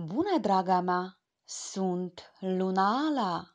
Bună, draga mea! Sunt Luna Ala!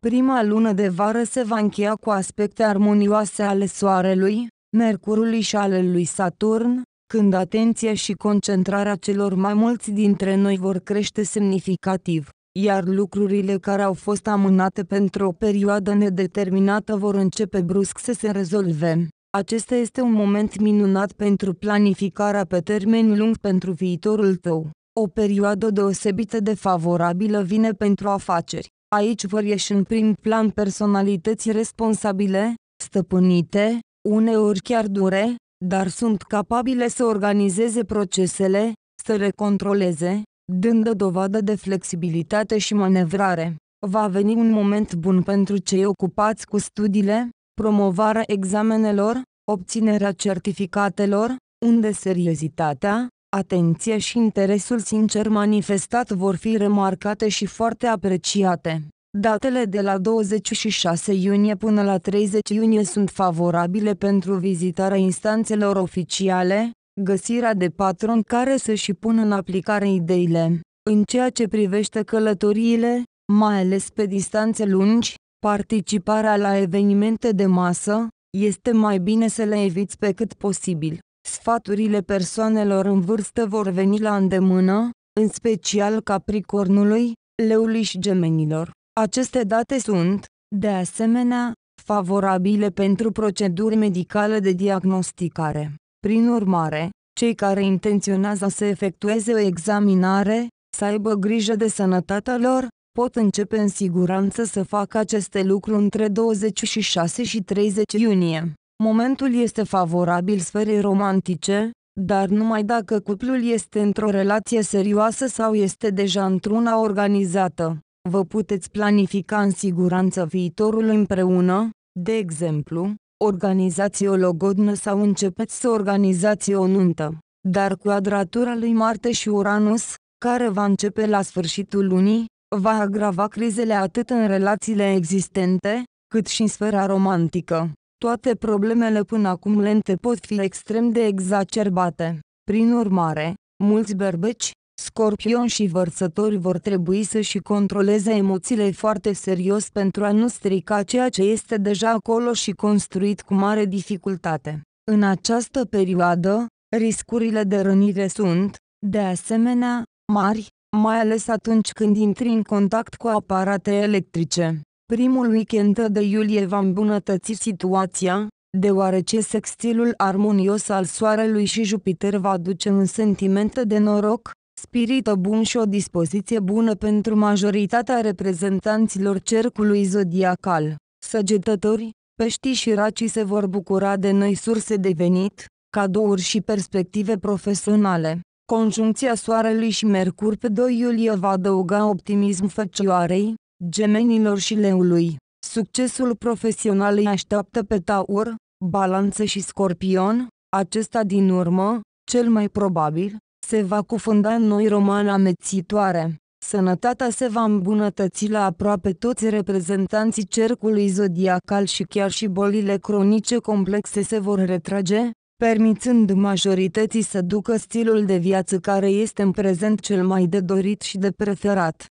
Prima lună de vară se va încheia cu aspecte armonioase ale Soarelui, Mercurului și ale lui Saturn, când atenția și concentrarea celor mai mulți dintre noi vor crește semnificativ, iar lucrurile care au fost amânate pentru o perioadă nedeterminată vor începe brusc să se rezolve. Acesta este un moment minunat pentru planificarea pe termen lung pentru viitorul tău. O perioadă deosebită de favorabilă vine pentru afaceri. Aici vor ieși în prim plan personalități responsabile, stăpânite, uneori chiar dure, dar sunt capabile să organizeze procesele, să le controleze, dând dovadă de flexibilitate și manevrare. Va veni un moment bun pentru cei ocupați cu studiile, promovarea examenelor, obținerea certificatelor, unde seriozitatea, atenția și interesul sincer manifestat vor fi remarcate și foarte apreciate. Datele de la 26 iunie până la 30 iunie sunt favorabile pentru vizitarea instanțelor oficiale, găsirea de patron care să și pună în aplicare ideile. În ceea ce privește călătoriile, mai ales pe distanțe lungi, Participarea la evenimente de masă, este mai bine să le eviți pe cât posibil. Sfaturile persoanelor în vârstă vor veni la îndemână, în special Capricornului, Leului și Gemenilor. Aceste date sunt, de asemenea, favorabile pentru proceduri medicale de diagnosticare. Prin urmare, cei care intenționează să efectueze o examinare, să aibă grijă de sănătatea lor, pot începe în siguranță să facă aceste lucruri între 26 și 30 iunie. Momentul este favorabil sferei romantice, dar numai dacă cuplul este într-o relație serioasă sau este deja într-una organizată. Vă puteți planifica în siguranță viitorul împreună, de exemplu, organizați o logodnă sau începeți să organizați o nuntă. Dar cu adratura lui Marte și Uranus, care va începe la sfârșitul lunii, va agrava crizele atât în relațiile existente, cât și în sfera romantică. Toate problemele până acum lente pot fi extrem de exacerbate. Prin urmare, mulți berbeci, scorpion și vărsători vor trebui să și controleze emoțiile foarte serios pentru a nu strica ceea ce este deja acolo și construit cu mare dificultate. În această perioadă, riscurile de rănire sunt, de asemenea, mari, mai ales atunci când intri în contact cu aparate electrice. Primul weekend de iulie va îmbunătăți situația, deoarece sextilul armonios al Soarelui și Jupiter va duce un sentiment de noroc, spirită bun și o dispoziție bună pentru majoritatea reprezentanților cercului zodiacal. Săgetători, peștii și racii se vor bucura de noi surse de venit, cadouri și perspective profesionale. Conjuncția Soarelui și Mercur pe 2 iulie va adăuga optimism fecioarei, gemenilor și leului. Succesul profesional îi așteaptă pe Taur, Balanță și Scorpion, acesta din urmă, cel mai probabil, se va cufunda în noi romane amețitoare. Sănătatea se va îmbunătăți la aproape toți reprezentanții cercului zodiacal și chiar și bolile cronice complexe se vor retrage, permițând majorității să ducă stilul de viață care este în prezent cel mai de dorit și de preferat.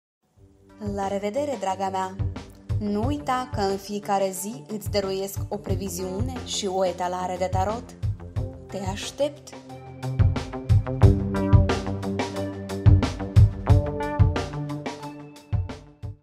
La revedere, draga mea! Nu uita că în fiecare zi îți dăruiesc o previziune și o etalare de tarot. Te aștept!